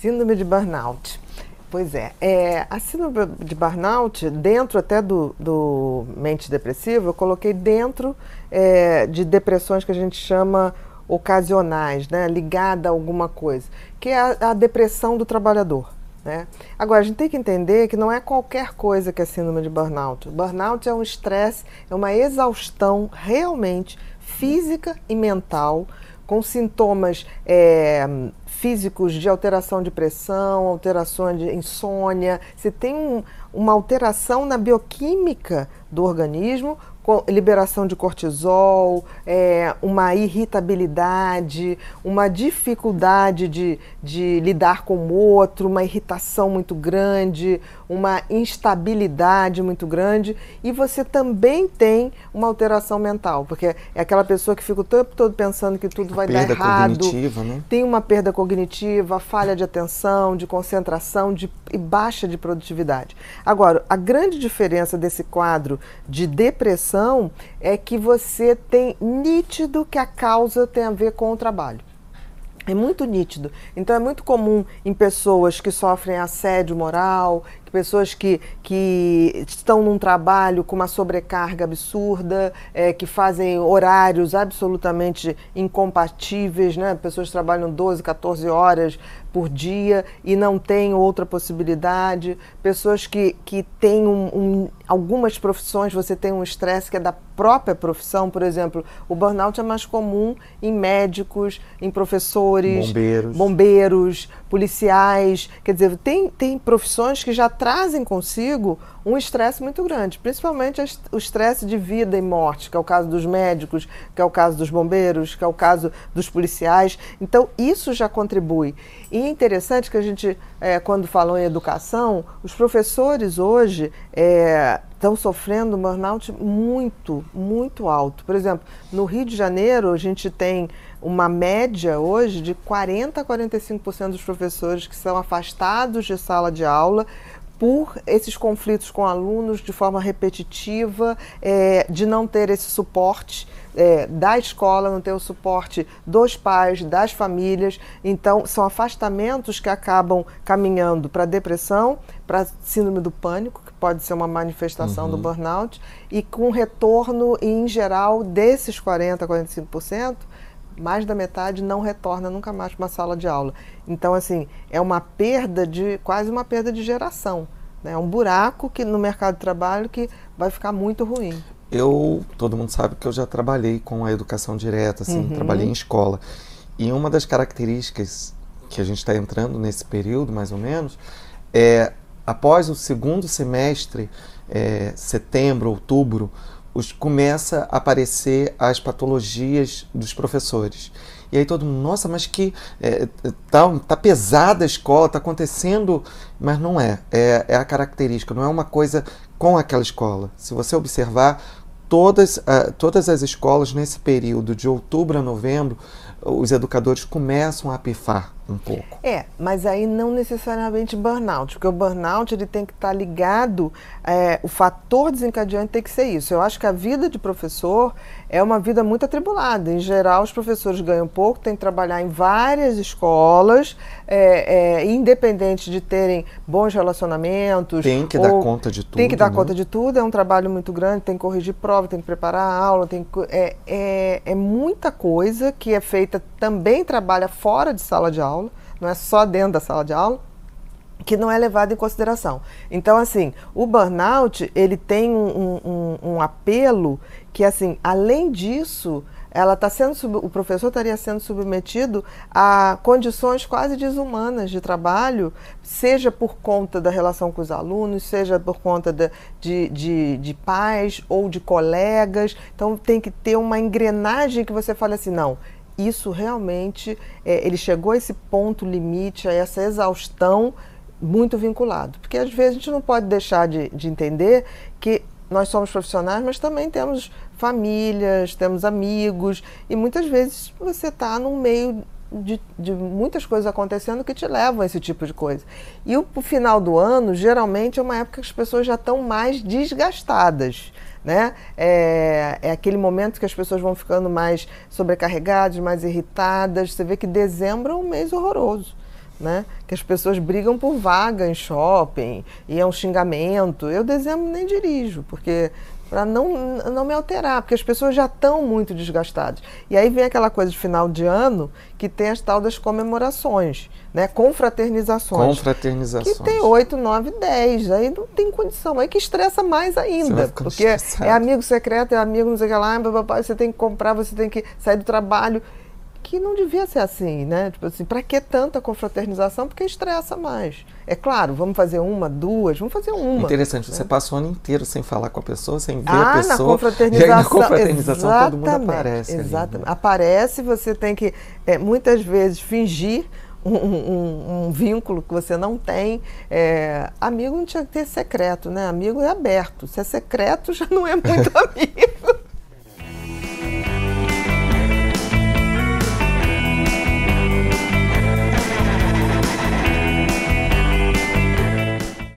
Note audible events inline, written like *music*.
Síndrome de burnout. Pois é, é, a síndrome de burnout, dentro até do, do mente depressiva, eu coloquei dentro é, de depressões que a gente chama ocasionais, né, ligada a alguma coisa, que é a, a depressão do trabalhador. Né? Agora, a gente tem que entender que não é qualquer coisa que é síndrome de burnout. Burnout é um estresse, é uma exaustão realmente física e mental, com sintomas é, físicos de alteração de pressão, alterações de insônia. Se tem um, uma alteração na bioquímica do organismo, liberação de cortisol, é, uma irritabilidade, uma dificuldade de, de lidar com o outro, uma irritação muito grande, uma instabilidade muito grande. E você também tem uma alteração mental, porque é aquela pessoa que fica o tempo todo pensando que tudo vai dar errado. Cognitiva, né? Tem uma perda cognitiva, falha de atenção, de concentração de, e baixa de produtividade. Agora, a grande diferença desse quadro de depressão situação é que você tem nítido que a causa tem a ver com o trabalho. É muito nítido. Então é muito comum em pessoas que sofrem assédio moral, pessoas que, que estão num trabalho com uma sobrecarga absurda, é, que fazem horários absolutamente incompatíveis, né? pessoas que trabalham 12, 14 horas por dia e não têm outra possibilidade, pessoas que, que têm um, um, algumas profissões, você tem um estresse que é da própria profissão, por exemplo, o burnout é mais comum em médicos, em professores, bombeiros, bombeiros policiais, quer dizer, tem, tem profissões que já trazem consigo um estresse muito grande, principalmente o estresse de vida e morte, que é o caso dos médicos, que é o caso dos bombeiros, que é o caso dos policiais. Então, isso já contribui. E é interessante que a gente, é, quando falou em educação, os professores hoje é, estão sofrendo um burnout muito, muito alto. Por exemplo, no Rio de Janeiro, a gente tem uma média hoje de 40 a 45% dos professores que são afastados de sala de aula por esses conflitos com alunos de forma repetitiva, é, de não ter esse suporte é, da escola, não ter o suporte dos pais, das famílias. Então, são afastamentos que acabam caminhando para depressão, para síndrome do pânico, que pode ser uma manifestação uhum. do burnout, e com retorno, em geral, desses 40%, 45% mais da metade não retorna nunca mais para uma sala de aula. Então, assim, é uma perda de, quase uma perda de geração. Né? É um buraco que no mercado de trabalho que vai ficar muito ruim. Eu, todo mundo sabe que eu já trabalhei com a educação direta, assim, uhum. trabalhei em escola. E uma das características que a gente está entrando nesse período, mais ou menos, é após o segundo semestre, é, setembro, outubro, os, começa a aparecer as patologias dos professores. E aí todo mundo, nossa, mas que é, é, tá, tá pesada a escola, tá acontecendo, mas não é, é, é a característica, não é uma coisa com aquela escola. Se você observar, todas, uh, todas as escolas nesse período de outubro a novembro, os educadores começam a pifar um pouco. É, mas aí não necessariamente burnout, porque o burnout ele tem que estar tá ligado, é, o fator desencadeante tem que ser isso. Eu acho que a vida de professor é uma vida muito atribulada. Em geral, os professores ganham pouco, têm que trabalhar em várias escolas, é, é, independente de terem bons relacionamentos. Tem que dar conta de tudo. Tem que dar né? conta de tudo, é um trabalho muito grande, tem que corrigir prova, tem que preparar a aula, tem que, é, é, é muita coisa que é feita, também trabalha fora de sala de aula aula, não é só dentro da sala de aula, que não é levado em consideração. Então, assim, o burnout, ele tem um, um, um apelo que, assim, além disso, ela tá sendo o professor estaria sendo submetido a condições quase desumanas de trabalho, seja por conta da relação com os alunos, seja por conta de, de, de, de pais ou de colegas. Então tem que ter uma engrenagem que você fale assim, não, isso realmente, é, ele chegou a esse ponto limite, a essa exaustão muito vinculado. Porque às vezes a gente não pode deixar de, de entender que nós somos profissionais, mas também temos famílias, temos amigos, e muitas vezes você está num meio de, de, muitas coisas acontecendo que te levam a esse tipo de coisa. E o, final do ano, geralmente, é uma época que as pessoas já estão mais desgastadas. Né? É, é aquele momento que as pessoas vão ficando mais sobrecarregadas, mais irritadas. Você vê que dezembro é um mês horroroso né? Que as pessoas brigam por vaga em shopping e é um xingamento. Eu dezembro nem dirijo, porque para não, não me alterar, porque as pessoas já estão muito desgastadas. E aí vem aquela coisa de final de ano que tem as tal das comemorações, né? Confraternizações. Confraternizações. Que tem 8, 9, 10. Aí não tem condição. Aí que estressa mais ainda. Porque é estressado. é amigo secreto, é amigo não sei o que lá, você tem que comprar, você tem que sair do trabalho que não devia ser assim, né? Tipo assim, para que tanta confraternização? Porque estressa mais. É claro, vamos fazer uma, duas, vamos fazer uma. Interessante, né? você passa o ano inteiro sem falar com a pessoa, sem ver ah, a pessoa. Na confraternização, e aí na confraternização todo mundo aparece. Exatamente. Ali, né? Aparece, você tem que é, muitas vezes fingir um, um, um, vínculo que você não tem. É, amigo não tinha que ter secreto, né? Amigo é aberto. Se é secreto, *laughs* já não é muito *laughs* amigo.